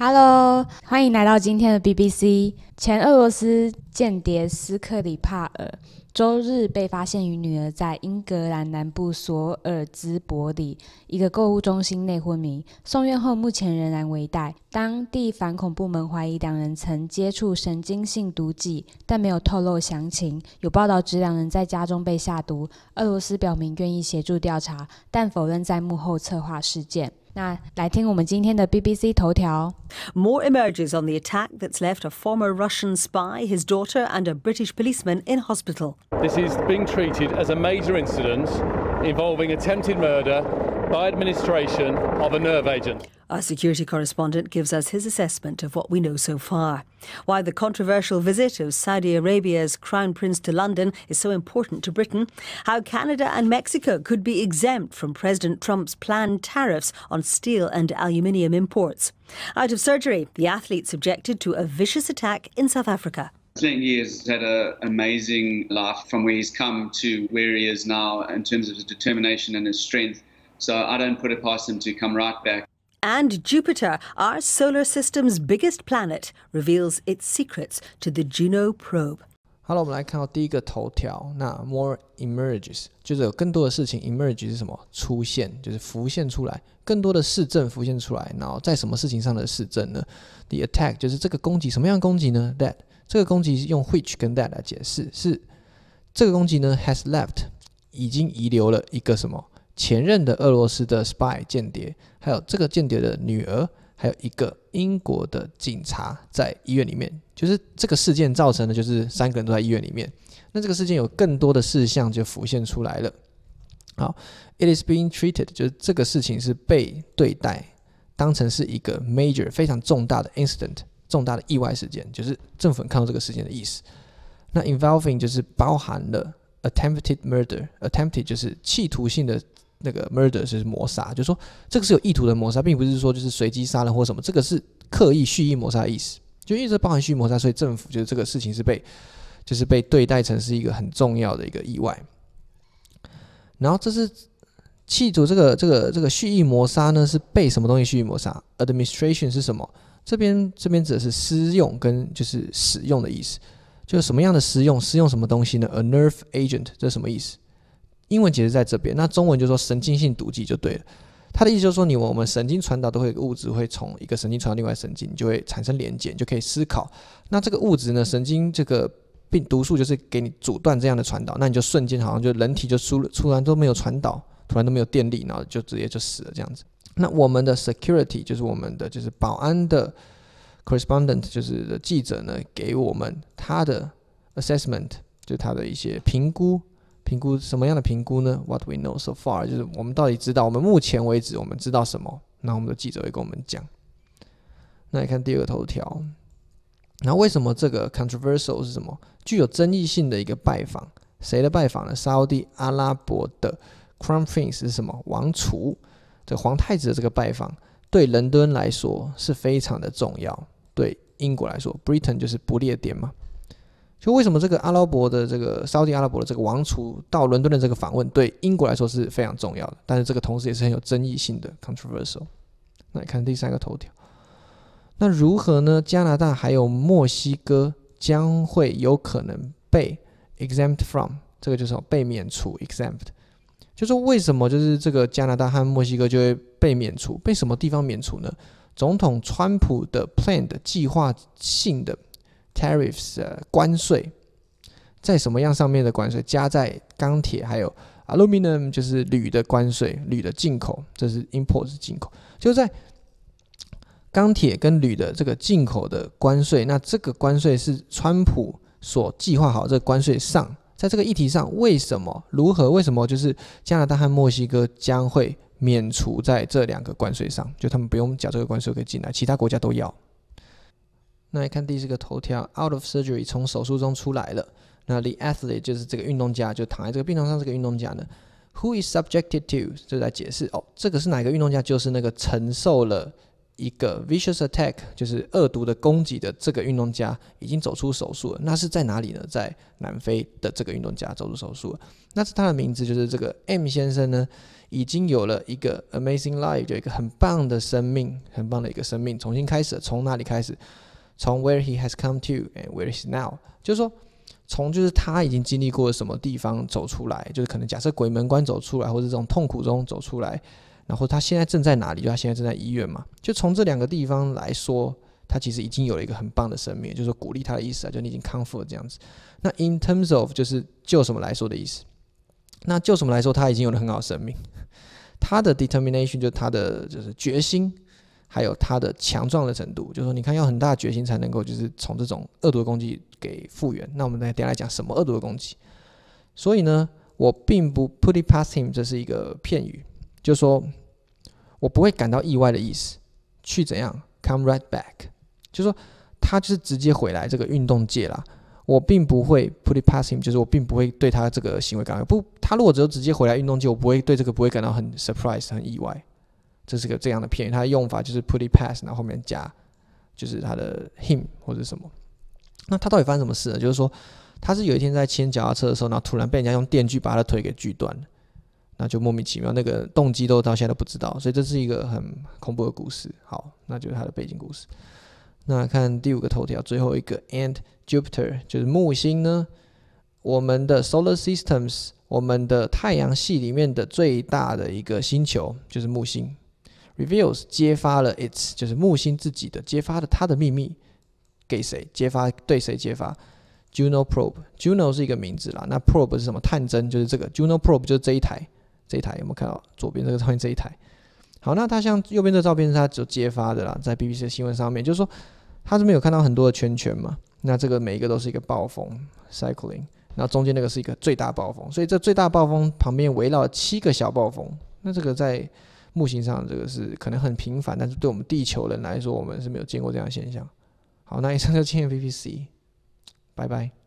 Hello，欢迎来到今天的 BBC。前俄罗斯间谍斯克里帕尔周日被发现与女儿在英格兰南部索尔兹伯里一个购物中心内昏迷，送院后目前仍然危殆。当地反恐部门怀疑两人曾接触神经性毒剂，但没有透露详情。有报道指两人在家中被下毒，俄罗斯表明愿意协助调查，但否认在幕后策划事件。More emerges on the attack that's left a former Russian spy, his daughter, and a British policeman in hospital. This is being treated as a major incident involving attempted murder by administration of a nerve agent. Our security correspondent gives us his assessment of what we know so far. Why the controversial visit of Saudi Arabia's Crown Prince to London is so important to Britain. How Canada and Mexico could be exempt from President Trump's planned tariffs on steel and aluminium imports. Out of surgery, the athlete subjected to a vicious attack in South Africa. Certainly has had an amazing life from where he's come to where he is now in terms of his determination and his strength So I don't put it past them to come right back. And Jupiter, our solar system's biggest planet, reveals its secrets to the Juno probe. 好了，我们来看到第一个头条。那 more emerges 就是有更多的事情 emerge 是什么？出现，就是浮现出来。更多的市政浮现出来，然后在什么事情上的市政呢？The attack 就是这个攻击，什么样的攻击呢？That 这个攻击用 which 跟 that 来解释，是这个攻击呢 has left 已经遗留了一个什么？前任的俄罗斯的 spy 间谍，还有这个间谍的女儿，还有一个英国的警察在医院里面，就是这个事件造成的，就是三个人都在医院里面。那这个事件有更多的事项就浮现出来了。好，it is being treated 就是这个事情是被对待，当成是一个 major 非常重大的 incident 重大的意外事件，就是政府看到这个事件的意思。那 involving 就是包含了 attempted murder attempted 就是企图性的。那个 murder 是谋杀，就说这个是有意图的谋杀，并不是说就是随机杀人或什么，这个是刻意蓄意谋杀的意思。就一直包含蓄意谋杀，所以政府就是这个事情是被就是被对待成是一个很重要的一个意外。然后这是企图这个这个这个蓄意谋杀呢是被什么东西蓄意谋杀？administration 是什么？这边这边指的是私用跟就是使用的意思，就是什么样的私用？私用什么东西呢？A nerve agent 这是什么意思？英文其实在这边，那中文就说神经性毒剂就对了。他的意思就是说，你我们神经传导都会有个物质，会从一个神经传到另外神经，你就会产生联检，就可以思考。那这个物质呢，神经这个病毒素就是给你阻断这样的传导，那你就瞬间好像就人体就出了，突然都没有传导，突然都没有电力，然后就直接就死了这样子。那我们的 security 就是我们的就是保安的 correspondent 就是记者呢，给我们他的 assessment 就他的一些评估。评估什么样的评估呢？What we know so far 就是我们到底知道，我们目前为止我们知道什么？那我们的记者会跟我们讲。那你看第二个头条，那为什么这个 controversial 是什么？具有争议性的一个拜访，谁的拜访呢沙欧 u 阿拉伯的 Crown Prince 是什么？王储，这皇太子的这个拜访对伦敦来说是非常的重要，对英国来说，Britain 就是不列颠嘛。就为什么这个阿拉伯的这个沙特阿拉伯的这个王储到伦敦的这个访问对英国来说是非常重要的，但是这个同时也是很有争议性的 （controversial）。那看第三个头条，那如何呢？加拿大还有墨西哥将会有可能被 exempt from，这个就是被免除 （exempt）。就是为什么就是这个加拿大和墨西哥就会被免除？被什么地方免除呢？总统川普的 plan 的计划性的。tariffs 关税在什么样上面的关税加在钢铁还有 a l u m i n u m 就是铝的关税铝的进口这是 import 是进口就在钢铁跟铝的这个进口的关税那这个关税是川普所计划好这个关税上在这个议题上为什么如何为什么就是加拿大和墨西哥将会免除在这两个关税上就他们不用缴这个关税可以进来其他国家都要。那来看第四个头条，Out of surgery 从手术中出来了。那 The athlete 就是这个运动家，就躺在这个病床上。这个运动家呢，Who is subjected to 就在解释哦，这个是哪一个运动家？就是那个承受了一个 vicious attack 就是恶毒的攻击的这个运动家已经走出手术了。那是在哪里呢？在南非的这个运动家走出手术了。那是他的名字就是这个 M 先生呢，已经有了一个 amazing life 就一个很棒的生命，很棒的一个生命，重新开始。从哪里开始？从 where he has come to and where he's now，就是说从就是他已经经历过什么地方走出来，就是可能假设鬼门关走出来，或者这种痛苦中走出来，然后他现在正在哪里？就他现在正在医院嘛。就从这两个地方来说，他其实已经有了一个很棒的生命，就是鼓励他的意思啊，就你已经康复了这样子。那 in terms of 就是就什么来说的意思，那就什么来说他已经有了很好的生命，他的 determination 就他的就是决心。还有他的强壮的程度，就说你看要很大决心才能够就是从这种恶毒的攻击给复原。那我们来接下来讲什么恶毒的攻击。所以呢，我并不 put it past him，这是一个片语，就说我不会感到意外的意思。去怎样 come right back，就说他就是直接回来这个运动界啦。我并不会 put it past him，就是我并不会对他这个行为感到不。他如果只有直接回来运动界，我不会对这个不会感到很 surprise，很意外。这是个这样的片语，它的用法就是 put it past，然后后面加就是它的 him 或者什么。那他到底发生什么事呢？就是说，他是有一天在牵脚踏车的时候，然后突然被人家用电锯把他的腿给锯断了，那就莫名其妙，那个动机都到现在都不知道。所以这是一个很恐怖的故事。好，那就是它的背景故事。那看第五个头条，最后一个 and Jupiter 就是木星呢。我们的 solar systems，我们的太阳系里面的最大的一个星球就是木星。reveals 揭发了 its 就是木星自己的揭发的它的秘密给谁揭发对谁揭发 Juno probe Juno 是一个名字啦，那 probe 是什么探针就是这个 Juno probe 就是这一台这一台有没有看到左边这个照片这一台好，那它像右边这个照片是它就揭发的啦，在 BBC 新闻上面就是说它这边有看到很多的圈圈嘛，那这个每一个都是一个暴风 cycling，那中间那个是一个最大暴风，所以这最大暴风旁边围绕七个小暴风，那这个在。木星上这个是可能很平凡，但是对我们地球人来说，我们是没有见过这样现象。好，那以上就千年 PVC，拜拜。